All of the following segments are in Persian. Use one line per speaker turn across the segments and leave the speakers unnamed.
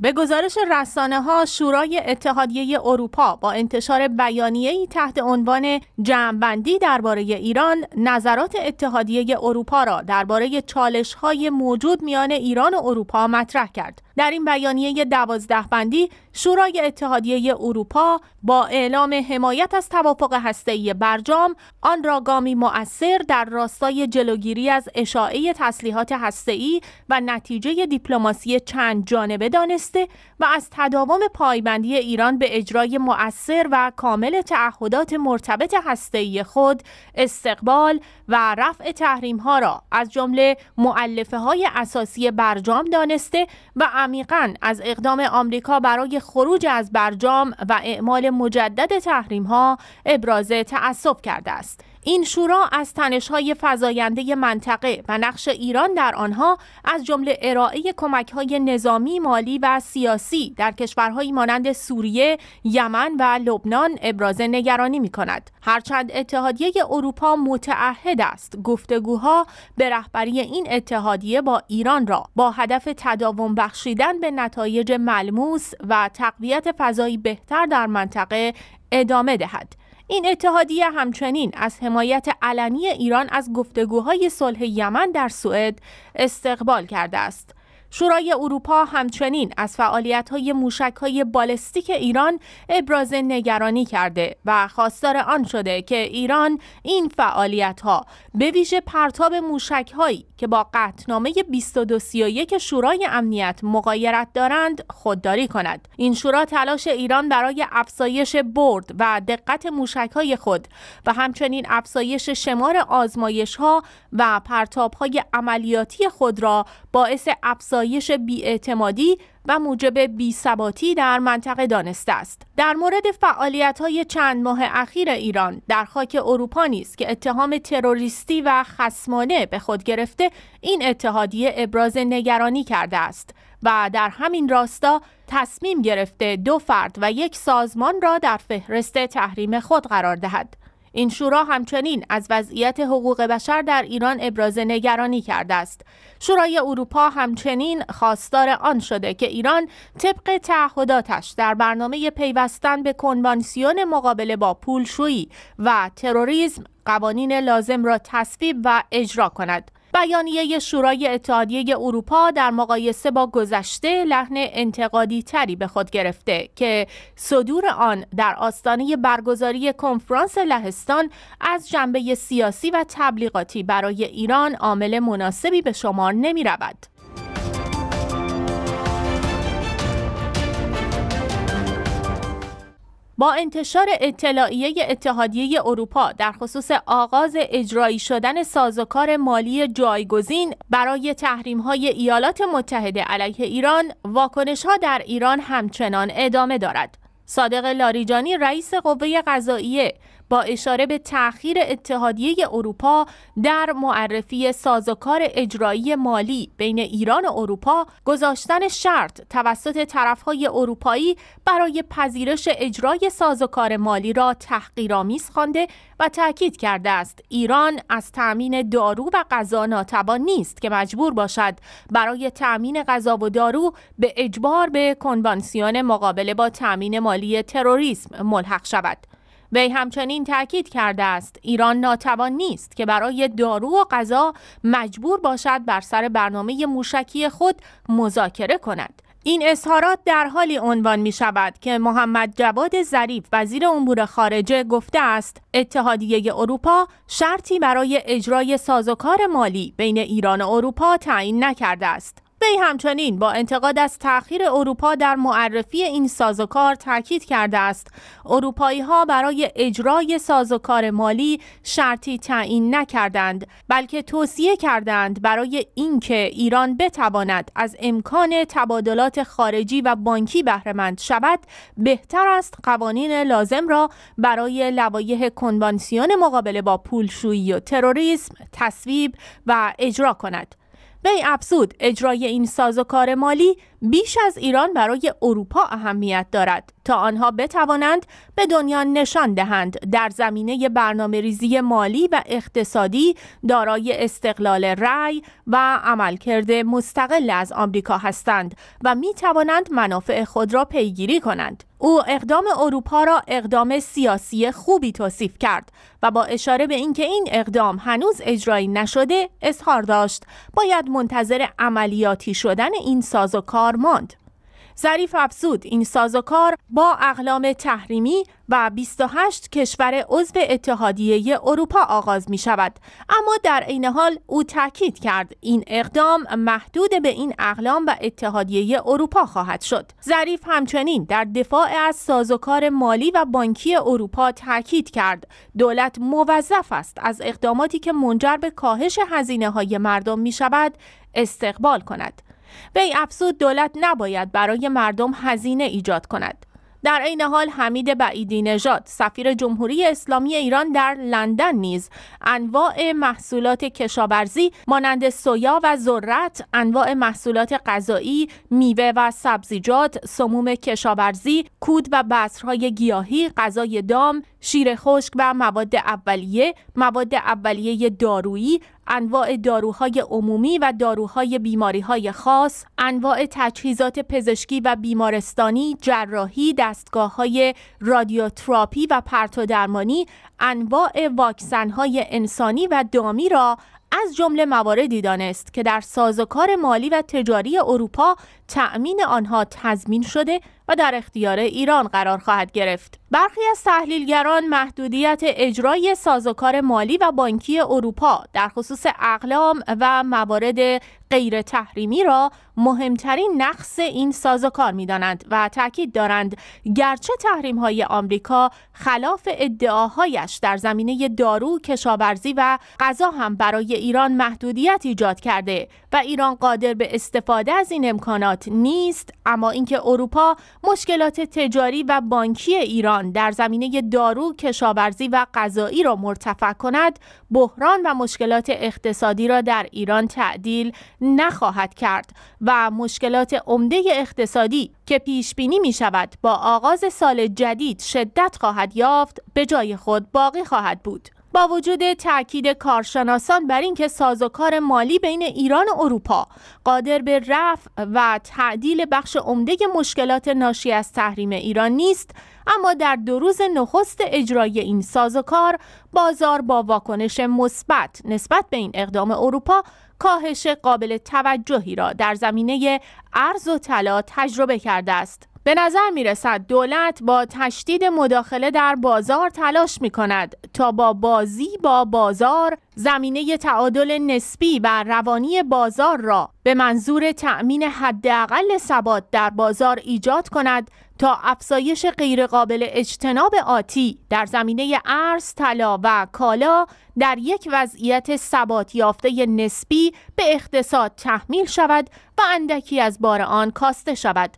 به گزارش رسانه ها شورای اتحادیه اروپا با انتشار بیانیه‌ای تحت عنوان جمعبندی درباره ایران نظرات اتحادیه اروپا را درباره چالش های موجود میان ایران و اروپا مطرح کرد. در این بیانیه دوازده بندی شورای اتحادیه اروپا با اعلام حمایت از توافق هسته‌ای برجام آن را گامی مؤثر در راستای جلوگیری از اشاعه تسلیحات هسته‌ای و نتیجه دیپلماسی چند جانبه دانست و از تداوم پایبندی ایران به اجرای مؤثر و کامل تعهدات مرتبط هسته‌ای خود استقبال و رفع تحریم‌ها را از جمله مؤلفه های اساسی برجام دانسته و عمیقا از اقدام آمریکا برای خروج از برجام و اعمال مجدد تحریم‌ها ابراز تعصب کرده است این شورا از تنش‌های فزاینده منطقه و نقش ایران در آنها از جمله ارائه کمک‌های نظامی، مالی و سیاسی در کشورهایی مانند سوریه، یمن و لبنان ابراز نگرانی می‌کند. هرچند اتحادیه اروپا متعهد است گفتگوها به رهبری این اتحادیه با ایران را با هدف تداوم بخشیدن به نتایج ملموس و تقویت فضایی بهتر در منطقه ادامه دهد. این اتحادیه همچنین از حمایت علنی ایران از گفتگوهای صلح یمن در سوئد استقبال کرده است شورای اروپا همچنین از فعالیت های موشک های بالستیک ایران ابراز نگرانی کرده و خواستار آن شده که ایران این فعالیت ها به ویژه پرتاب موشک هایی که با قطنامه 2231 شورای امنیت مقایرت دارند خودداری کند این شورا تلاش ایران برای افزایش برد و دقت موشک های خود و همچنین افزایش شمار آزمایش ها و پرتاب های عملیاتی خود را باعث افزایش افزایش بیاعتمادی و موجب بیثباتی در منطقه دانسته است در مورد فعالیت های چند ماه اخیر ایران در خاک اروپا نیست که اتهام تروریستی و خسمانه به خود گرفته این اتحادیه ابراز نگرانی کرده است و در همین راستا تصمیم گرفته دو فرد و یک سازمان را در فهرست تحریم خود قرار دهد این شورا همچنین از وضعیت حقوق بشر در ایران ابراز نگرانی کرده است. شورای اروپا همچنین خواستار آن شده که ایران طبق تعهداتش در برنامه پیوستن به کنوانسیون مقابله با پولشویی و تروریسم قوانین لازم را تصویب و اجرا کند. بیانیه شورای اتحادیه اروپا در مقایسه با گذشته لحن انتقادی تری به خود گرفته که صدور آن در آستانه برگزاری کنفرانس لهستان از جنبه سیاسی و تبلیغاتی برای ایران عامل مناسبی به شمار نمی رود. با انتشار اطلاعیه اتحادیه اروپا در خصوص آغاز اجرایی شدن سازوکار مالی جایگزین برای تحریم های ایالات متحده علیه ایران، واکنش ها در ایران همچنان ادامه دارد. صادق لاریجانی رئیس قوه قضاییه با اشاره به تأخیر اتحادیه اروپا در معرفی سازوکار اجرایی مالی بین ایران و اروپا گذاشتن شرط توسط طرفهای اروپایی برای پذیرش اجرای سازوکار مالی را تحقیرآمیز خوانده و تاکید کرده است ایران از تأمین دارو و غذا ناتوان نیست که مجبور باشد برای تأمین غذا و دارو به اجبار به کنوانسیون مقابله با تأمین مالی تروریسم ملحق شود وی همچنین تاکید کرده است ایران ناتوان نیست که برای دارو و غذا مجبور باشد بر سر برنامه موشکی خود مذاکره کند این اظهارات در حالی عنوان می شود که محمد جواد ظریف وزیر امور خارجه گفته است اتحادیه اروپا شرطی برای اجرای سازوکار مالی بین ایران و اروپا تعیین نکرده است وی همچنین با انتقاد از تأخیر اروپا در معرفی این سازوکار تاکید کرده است اروپایی ها برای اجرای سازوکار مالی شرطی تعیین نکردند بلکه توصیه کردند برای اینکه ایران بتواند از امکان تبادلات خارجی و بانکی بهرهمند شود بهتر است قوانین لازم را برای لوایح کنوانسیون مقابله با پولشویی و تروریسم تصویب و اجرا کند وی افزود اجرای این سازوکار مالی بیش از ایران برای اروپا اهمیت دارد تا آنها بتوانند به دنیا نشان دهند در زمینه برنامه ریزی مالی و اقتصادی دارای استقلال رأی و عملکرد مستقل از آمریکا هستند و می توانند منافع خود را پیگیری کنند. او اقدام اروپا را اقدام سیاسی خوبی توصیف کرد و با اشاره به اینکه این اقدام هنوز اجرایی نشده اظهار داشت باید منتظر عملیاتی شدن این سازوکار کار ماند. ظریف افزود این سازوکار با اقلام تحریمی و 28 کشور عضو اتحادیه اروپا آغاز می شود اما در عین حال او تاکید کرد این اقدام محدود به این اقلام و اتحادیه اروپا خواهد شد ظریف همچنین در دفاع از سازوکار مالی و بانکی اروپا تاکید کرد دولت موظف است از اقداماتی که منجر به کاهش هزینه های مردم می شود استقبال کند وی افزود دولت نباید برای مردم هزینه ایجاد کند در عین حال حمید بعیدی نژاد سفیر جمهوری اسلامی ایران در لندن نیز انواع محصولات کشاورزی مانند سویا و ذرت انواع محصولات غذایی میوه و سبزیجات سموم کشاورزی کود و بذرهای گیاهی غذای دام شیر خشک و مواد اولیه، مواد اولیه دارویی، انواع داروهای عمومی و داروهای بیماریهای خاص، انواع تجهیزات پزشکی و بیمارستانی، جراحی، دستگاه های رادیوتراپی و پرتودرمانی، انواع واکسن های انسانی و دامی را از جمله مواردی دانست که در سازوکار مالی و تجاری اروپا تأمین آنها تضمین شده و در اختیار ایران قرار خواهد گرفت. برخی از تحلیلگران محدودیت اجرای سازوکار مالی و بانکی اروپا در خصوص اقلام و موارد غیر تحریمی را مهمترین نقص این سازوکار می و تاکید دارند گرچه تحریم های آمریکا خلاف ادعاهایش در زمینه دارو، کشاورزی و غذا هم برای ایران محدودیت ایجاد کرده و ایران قادر به استفاده از این امکانات نیست اما اینکه اروپا مشکلات تجاری و بانکی ایران در زمینه دارو، کشاورزی و غذایی را مرتفع کند، بحران و مشکلات اقتصادی را در ایران تعدیل نخواهد کرد و مشکلات عمده اقتصادی که پیش بینی می شود با آغاز سال جدید شدت خواهد یافت، به جای خود باقی خواهد بود. با وجود تاکید کارشناسان بر اینکه سازوکار مالی بین ایران و اروپا قادر به رفع و تعدیل بخش عمده مشکلات ناشی از تحریم ایران نیست اما در دو روز نخست اجرای این سازوکار بازار با واکنش مثبت نسبت به این اقدام اروپا کاهش قابل توجهی را در زمینه ارز و طلا تجربه کرده است به نظر می رسد دولت با تشدید مداخله در بازار تلاش می کند تا با بازی با بازار زمینه تعادل نسبی و روانی بازار را به منظور تأمین حداقل ثبات در بازار ایجاد کند تا افزایش غیرقابل اجتناب آتی در زمینه ارز، طلا و کالا در یک وضعیت ثبات یافته نسبی به اقتصاد تحمیل شود و اندکی از بار آن کاسته شود.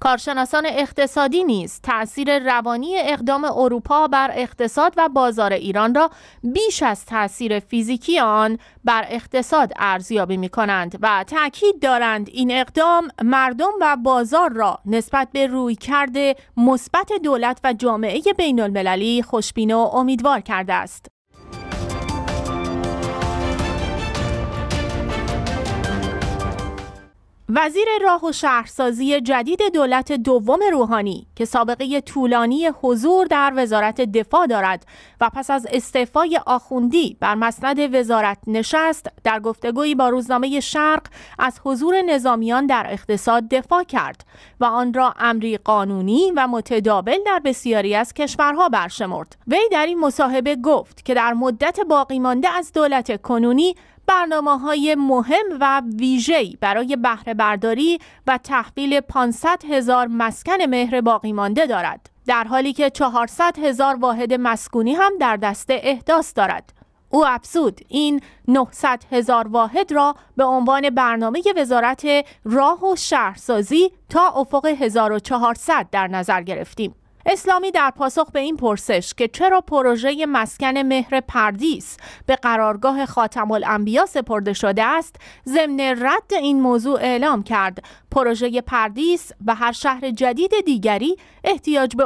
کارشناسان اقتصادی نیز تأثیر روانی اقدام اروپا بر اقتصاد و بازار ایران را بیش از تاثیر فیزیکی آن بر اقتصاد ارزیابی می کنند و تاکید دارند این اقدام مردم و بازار را نسبت به کرده مثبت دولت و جامعه بین المللی خوشبین و امیدوار کرده است. وزیر راه و شهرسازی جدید دولت دوم روحانی که سابقه طولانی حضور در وزارت دفاع دارد و پس از استعفای آخوندی بر مسند وزارت نشست در گفتگوی با روزنامه شرق از حضور نظامیان در اقتصاد دفاع کرد و آن را امری قانونی و متداول در بسیاری از کشورها برشمرد وی در این مصاحبه گفت که در مدت باقی مانده از دولت کنونی برنامه های مهم و ویژه‌ای برای بهره برداری و تحویل 500 هزار مسکن مهر باقی دارد در حالی که 400 هزار واحد مسکونی هم در دست احداث دارد او افزود این 900 هزار واحد را به عنوان برنامه وزارت راه و شهرسازی تا افق 1400 در نظر گرفتیم اسلامی در پاسخ به این پرسش که چرا پروژه مسکن مهر پردیس به قرارگاه خاتم الانبیا سپرده شده است ضمن رد این موضوع اعلام کرد پروژه پردیس و هر شهر جدید دیگری احتیاج به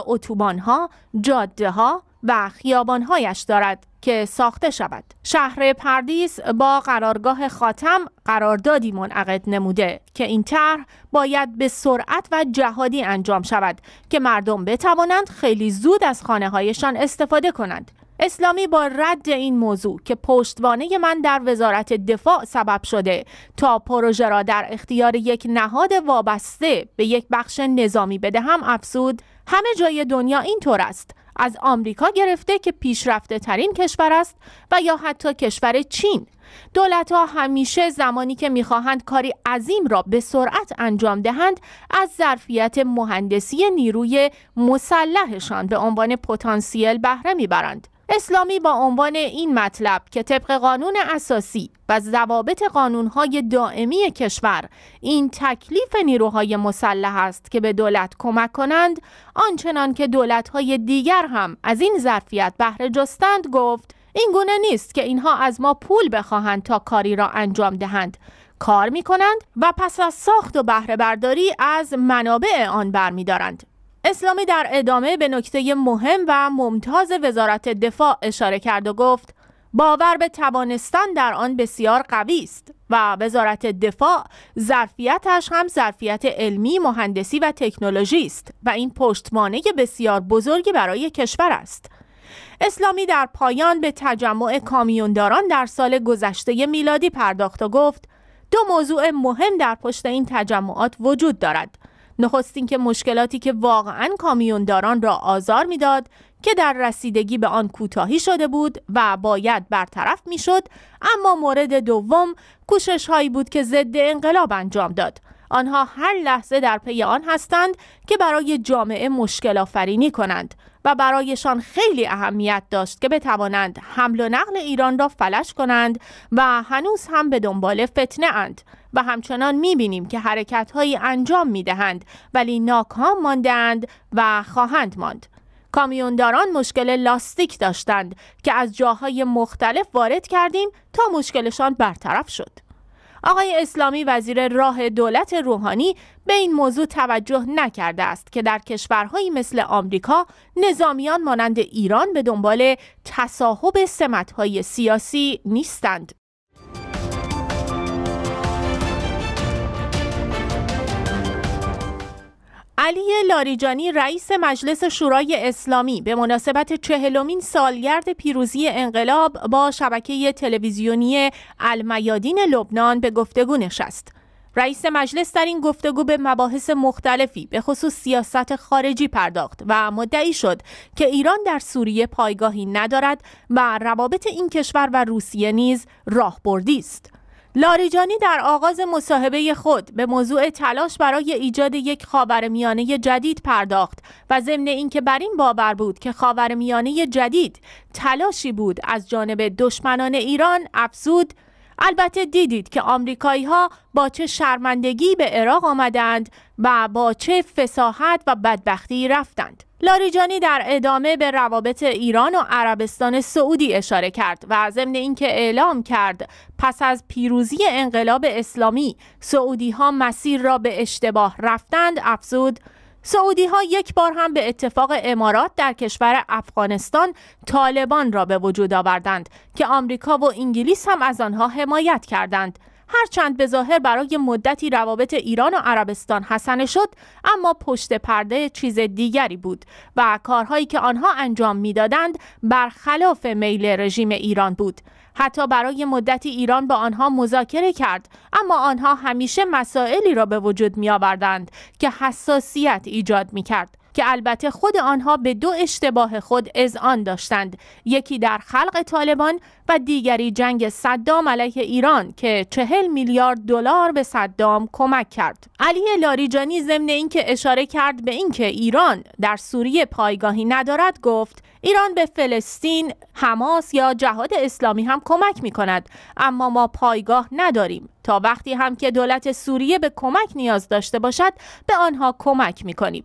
ها، جاده ها، و خیابانهایش دارد که ساخته شود. شهر پردیس با قرارگاه خاتم قراردادی منعقد نموده که این طرح باید به سرعت و جهادی انجام شود که مردم بتوانند خیلی زود از خانه هایشان استفاده کنند. اسلامی با رد این موضوع که پشتوانه من در وزارت دفاع سبب شده تا پروژه را در اختیار یک نهاد وابسته به یک بخش نظامی بدهم افزود همه جای دنیا اینطور است از آمریکا گرفته که پیشرفته ترین کشور است و یا حتی کشور چین دولت ها همیشه زمانی که میخواهند کاری عظیم را به سرعت انجام دهند از ظرفیت مهندسی نیروی مسلحشان به عنوان پتانسیل بهره میبرند اسلامی با عنوان این مطلب که طبق قانون اساسی و ضوابط قانونهای دائمی کشور این تکلیف نیروهای مسلح است که به دولت کمک کنند آنچنان که دولتهای دیگر هم از این ظرفیت بهره جستند گفت این گونه نیست که اینها از ما پول بخواهند تا کاری را انجام دهند کار می کنند و پس از ساخت و بهره برداری از منابع آن برمیدارند اسلامی در ادامه به نکته مهم و ممتاز وزارت دفاع اشاره کرد و گفت باور به توانستان در آن بسیار قوی است و وزارت دفاع ظرفیتش هم ظرفیت علمی، مهندسی و تکنولوژی است و این پشتوانه بسیار بزرگی برای کشور است. اسلامی در پایان به تجمع کامیونداران در سال گذشته میلادی پرداخت و گفت دو موضوع مهم در پشت این تجمعات وجود دارد نخستین که مشکلاتی که واقعا کامیونداران را آزار میداد که در رسیدگی به آن کوتاهی شده بود و باید برطرف میشد اما مورد دوم کوشش هایی بود که ضد انقلاب انجام داد آنها هر لحظه در پی آن هستند که برای جامعه مشکل آفرینی کنند و برایشان خیلی اهمیت داشت که بتوانند حمل و نقل ایران را فلش کنند و هنوز هم به دنبال فتنه اند و همچنان میبینیم که حرکت هایی انجام میدهند ولی ناکام ماندند و خواهند ماند. کامیونداران مشکل لاستیک داشتند که از جاهای مختلف وارد کردیم تا مشکلشان برطرف شد. آقای اسلامی وزیر راه دولت روحانی به این موضوع توجه نکرده است که در کشورهایی مثل آمریکا نظامیان مانند ایران به دنبال تصاحب سمتهای سیاسی نیستند. علی لاریجانی رئیس مجلس شورای اسلامی به مناسبت چهلمین سالگرد پیروزی انقلاب با شبکه تلویزیونی المیادین لبنان به گفتگو نشست. رئیس مجلس در این گفتگو به مباحث مختلفی به خصوص سیاست خارجی پرداخت و مدعی شد که ایران در سوریه پایگاهی ندارد و روابط این کشور و روسیه نیز راهبردی است. لاریجانی در آغاز مصاحبه خود به موضوع تلاش برای ایجاد یک خاورمیانه جدید پرداخت و ضمن اینکه بر این باور بود که خاورمیانه جدید تلاشی بود از جانب دشمنان ایران افزود البته دیدید که آمریکایی ها با چه شرمندگی به عراق آمدند و با چه فساحت و بدبختی رفتند. لاریجانی در ادامه به روابط ایران و عربستان سعودی اشاره کرد و ضمن اینکه اعلام کرد پس از پیروزی انقلاب اسلامی سعودی ها مسیر را به اشتباه رفتند افزود سعودی ها یک بار هم به اتفاق امارات در کشور افغانستان طالبان را به وجود آوردند که آمریکا و انگلیس هم از آنها حمایت کردند. هرچند به ظاهر برای مدتی روابط ایران و عربستان حسنه شد اما پشت پرده چیز دیگری بود و کارهایی که آنها انجام میدادند برخلاف میل رژیم ایران بود حتی برای مدتی ایران با آنها مذاکره کرد اما آنها همیشه مسائلی را به وجود می آوردند که حساسیت ایجاد می کرد. که البته خود آنها به دو اشتباه خود آن داشتند یکی در خلق طالبان و دیگری جنگ صدام علیه ایران که چهل میلیارد دلار به صدام کمک کرد علی لاریجانی ضمن اینکه اشاره کرد به اینکه ایران در سوریه پایگاهی ندارد گفت ایران به فلسطین، حماس یا جهاد اسلامی هم کمک می کند اما ما پایگاه نداریم تا وقتی هم که دولت سوریه به کمک نیاز داشته باشد به آنها کمک می کنیم.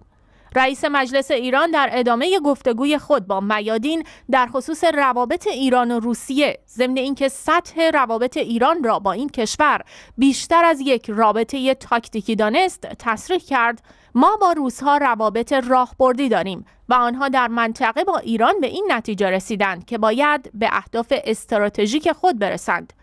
رئیس مجلس ایران در ادامه گفتگوی خود با میادین در خصوص روابط ایران و روسیه ضمن اینکه سطح روابط ایران را با این کشور بیشتر از یک رابطه تاکتیکی دانست تصریح کرد ما با روزها روابط راهبردی داریم و آنها در منطقه با ایران به این نتیجه رسیدند که باید به اهداف استراتژیک خود برسند.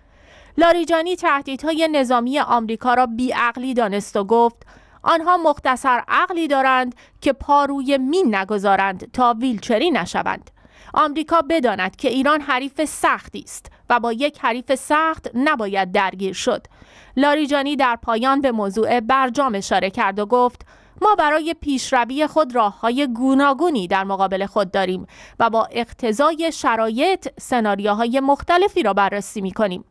لاریجانی تهدیدهای نظامی آمریکا را بیعقلی دانست و گفت آنها مختصر عقلی دارند که پا روی مین نگذارند تا ویلچری نشوند. آمریکا بداند که ایران حریف سختی است و با یک حریف سخت نباید درگیر شد. لاریجانی در پایان به موضوع برجام اشاره کرد و گفت ما برای پیشروی خود راه های گوناگونی در مقابل خود داریم و با اقتضای شرایط سناریوهای مختلفی را بررسی می کنیم.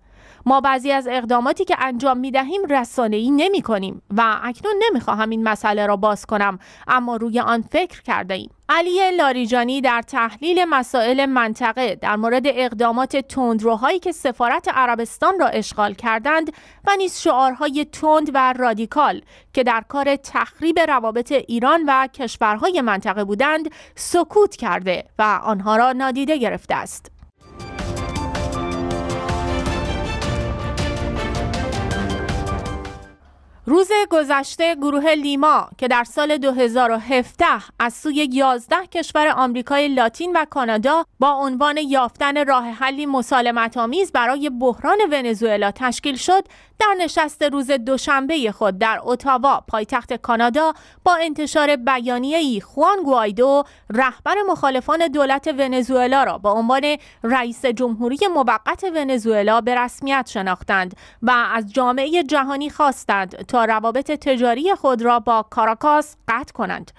ما بعضی از اقداماتی که انجام می دهیم رسانه ای نمی کنیم و اکنون خواهم این مسئله را باز کنم اما روی آن فکر کرده ایم. علی لاریجانی در تحلیل مسائل منطقه در مورد اقدامات تندروهایی که سفارت عربستان را اشغال کردند و نیز شعارهای تند و رادیکال که در کار تخریب روابط ایران و کشورهای منطقه بودند سکوت کرده و آنها را نادیده گرفته است. روز گذشته گروه لیما که در سال 2017 از سوی 11 کشور آمریکای لاتین و کانادا با عنوان یافتن راه حلی مسالمت آمیز برای بحران ونزوئلا تشکیل شد در نشست روز دوشنبه خود در اتاوا پایتخت کانادا با انتشار بیانیه ای خوان گوایدو رهبر مخالفان دولت ونزوئلا را به عنوان رئیس جمهوری موقت ونزوئلا به رسمیت شناختند و از جامعه جهانی خواستند روابط تجاری خود را با کاراکاس قطع کنند.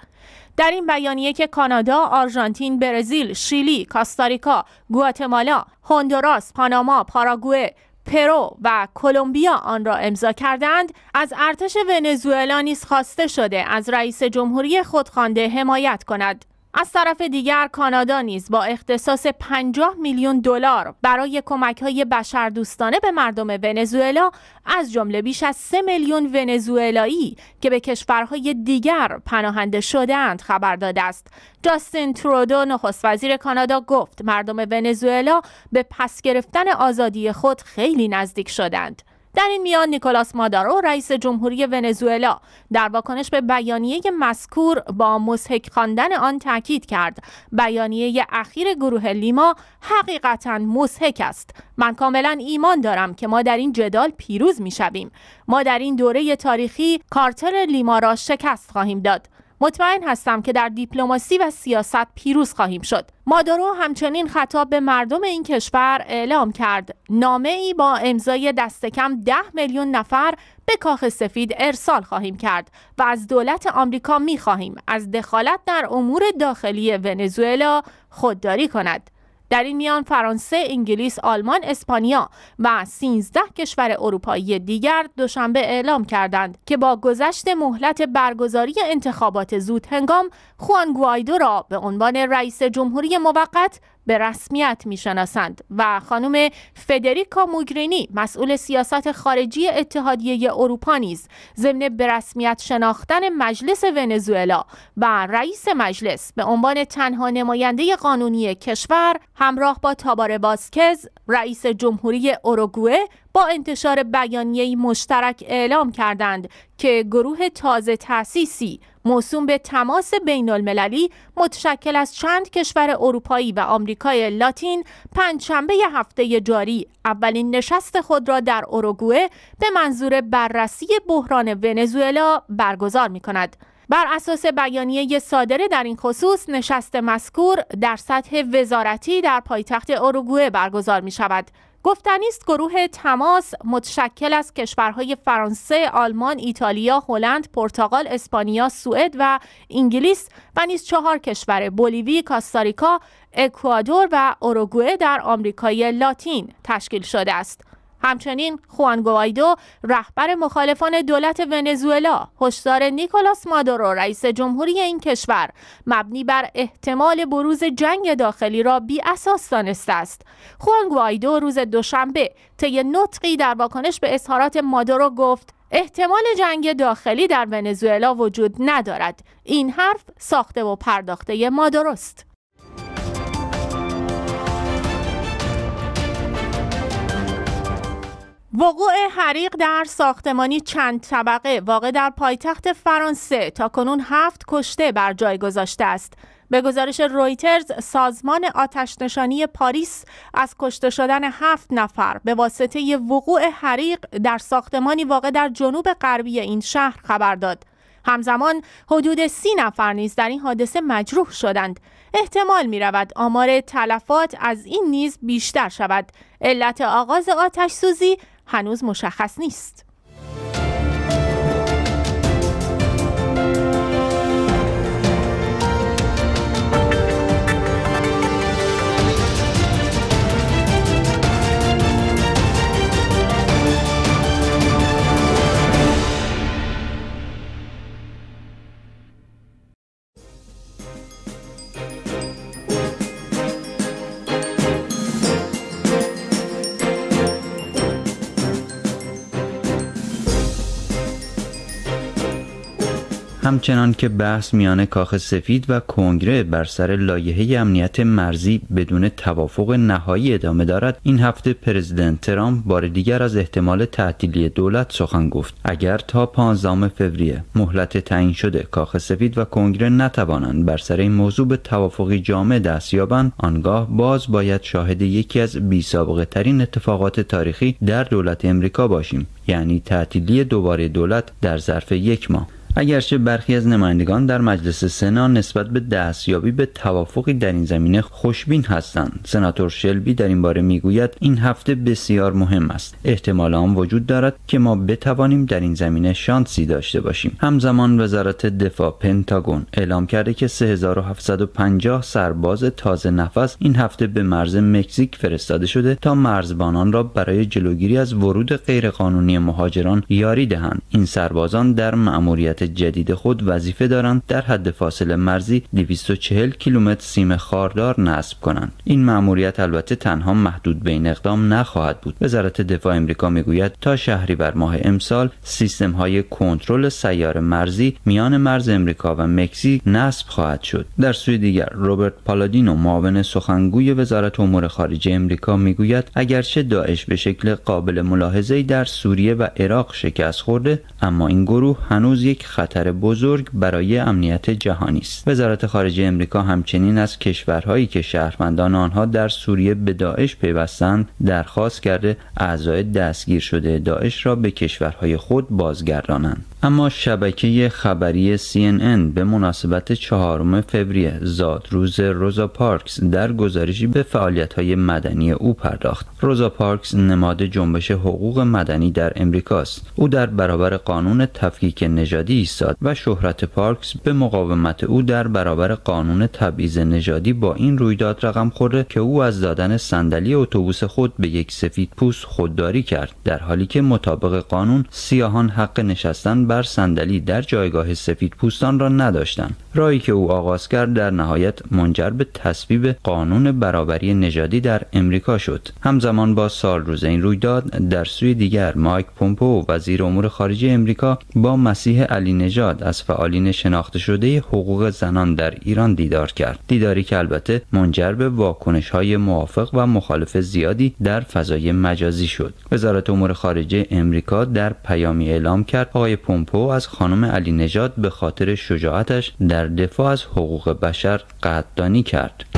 در این بیانیه که کانادا، آرژانتین، برزیل، شیلی، کاستاریکا، گواتمالا، هندوراس، پاناما، پاراگوئه، پرو و کلمبیا آن را امضا کردند از ارتش ونزوئلا نیز خواسته شده از رئیس جمهوری خودخوانده حمایت کند از طرف دیگر کانادا نیز با اختصاص 50 میلیون دلار برای کمک های بشردوستانه به مردم ونزوئلا از جمله بیش از 3 میلیون ونزوئلایی که به کشورهای دیگر پناهنده شدهاند خبر داده است. جاستین ترودو نخست وزیر کانادا گفت مردم ونزوئلا به پس گرفتن آزادی خود خیلی نزدیک شدند. در این میان نیکولاس مادارو رئیس جمهوری ونزوئلا در واکنش به بیانیه مذکور با مسحک خواندن آن تاکید کرد بیانیه اخیر گروه لیما حقیقتا مسحک است من کاملا ایمان دارم که ما در این جدال پیروز می شویم. ما در این دوره تاریخی کارتر لیما را شکست خواهیم داد مطمئن هستم که در دیپلماسی و سیاست پیروز خواهیم شد مادورو همچنین خطاب به مردم این کشور اعلام کرد نامه ای با امضای دست کم 10 میلیون نفر به کاخ سفید ارسال خواهیم کرد و از دولت آمریکا می خواهیم از دخالت در امور داخلی ونزوئلا خودداری کند در این میان فرانسه، انگلیس، آلمان، اسپانیا و 13 کشور اروپایی دیگر دوشنبه اعلام کردند که با گذشت مهلت برگزاری انتخابات زود هنگام خوان گوایدو را به عنوان رئیس جمهوری موقت به رسمیت میشناسند و خانم فدریکا موگرینی مسئول سیاست خارجی اتحادیه اروپا نیز ضمن به رسمیت شناختن مجلس ونزوئلا و رئیس مجلس به عنوان تنها نماینده قانونی کشور همراه با تابار باسکز رئیس جمهوری اوروگوئه با انتشار بیانیه‌ای مشترک اعلام کردند که گروه تازه تأسیسی موسوم به تماس بین المللی متشکل از چند کشور اروپایی و آمریکای لاتین پنجشنبه هفته جاری اولین نشست خود را در اوروگوئه به منظور بررسی بحران ونزوئلا برگزار می کند. بر اساس بیانیه صادره در این خصوص نشست مذکور در سطح وزارتی در پایتخت اوروگوه برگزار می شود گفتنی گروه تماس متشکل از کشورهای فرانسه، آلمان، ایتالیا، هلند، پرتغال، اسپانیا، سوئد و انگلیس و نیز چهار کشور بولیوی، کاستاریکا، اکوادور و اوروگوئه در آمریکای لاتین تشکیل شده است. همچنین خوان گوایدو رهبر مخالفان دولت ونزوئلا هشدار نیکولاس مادورو رئیس جمهوری این کشور مبنی بر احتمال بروز جنگ داخلی را بی اساس دانسته است خوان گوایدو روز دوشنبه طی نطقی در واکنش به اظهارات مادورو گفت احتمال جنگ داخلی در ونزوئلا وجود ندارد این حرف ساخته و پرداخته است وقوع حریق در ساختمانی چند طبقه واقع در پایتخت فرانسه تا کنون هفت کشته بر جای گذاشته است. به گزارش رویترز سازمان آتش نشانی پاریس از کشته شدن هفت نفر به واسطه وقوع حریق در ساختمانی واقع در جنوب غربی این شهر خبر داد. همزمان حدود سی نفر نیز در این حادثه مجروح شدند احتمال می رود آمار تلفات از این نیز بیشتر شود علت آغاز آتش سوزی هنوز مشخص نیست.
همچنان که بحث میان کاخ سفید و کنگره بر سر لایحه امنیت مرزی بدون توافق نهایی ادامه دارد این هفته پرزیدنت ترامپ بار دیگر از احتمال تعطیلی دولت سخن گفت اگر تا 15 فوریه مهلت تعیین شده کاخ سفید و کنگره نتوانند بر سر این موضوع به توافقی جامع دست یابند آنگاه باز باید شاهد یکی از بی ترین اتفاقات تاریخی در دولت امریکا باشیم یعنی تعطیلی دوباره دولت در ظرف یک ماه اگرچه برخی از نمایندگان در مجلس سنا نسبت به دستیابی به توافقی در این زمینه خوشبین هستند سناتور شلبی در این باره میگوید این هفته بسیار مهم است احتمال آن وجود دارد که ما بتوانیم در این زمینه شانسی داشته باشیم همزمان وزارت دفاع پنتاگون اعلام کرده که 3750 سرباز تازه نفس این هفته به مرز مکزیک فرستاده شده تا مرزبانان را برای جلوگیری از ورود غیرقانونی مهاجران یاری دهند این سربازان در مأموریت جدید خود وظیفه دارند در حد فاصله مرزی 240 کیلومتر سیم خاردار نصب کنند این مأموریت البته تنها محدود به این اقدام نخواهد بود وزارت دفاع امریکا میگوید تا شهری بر ماه امسال سیستم های کنترل سیار مرزی میان مرز امریکا و مکزیک نصب خواهد شد در سوی دیگر روبرت پالادینو معاون سخنگوی وزارت امور خارجه امریکا میگوید اگرچه داعش به شکل قابل ملاحظه‌ای در سوریه و عراق شکست خورده اما این گروه هنوز یک خطر بزرگ برای امنیت جهانی است وزارت خارجه امریکا همچنین از کشورهایی که شهروندان آنها در سوریه به داعش پیوستند درخواست کرده اعضای دستگیر شده داعش را به کشورهای خود بازگردانند اما شبکه خبری CNN به مناسبت چهارم فوریه زاد روز روزا پارکس در گزارشی به های مدنی او پرداخت. روزا پارکس نماد جنبش حقوق مدنی در امریکاست. او در برابر قانون تفکیک نژادی ایستاد و شهرت پارکس به مقاومت او در برابر قانون تبعیض نژادی با این رویداد رقم خورده که او از دادن صندلی اتوبوس خود به یک سفید پوست خودداری کرد در حالی که مطابق قانون سیاهان حق نشستن بر صندلی در جایگاه سفید پوستان را نداشتند راهی که او آغاز کرد در نهایت منجر به تصویب قانون برابری نژادی در امریکا شد همزمان با سال روز این رویداد در سوی دیگر مایک پومپو وزیر امور خارجه امریکا با مسیح علی نژاد از فعالین شناخته شده حقوق زنان در ایران دیدار کرد دیداری که البته منجر به واکنش های موافق و مخالف زیادی در فضای مجازی شد وزارت امور خارجه امریکا در پیامی اعلام کرد آقای پومپو از خانم علی نژاد به خاطر شجاعتش در دفاع از حقوق بشر قدردانی کرد.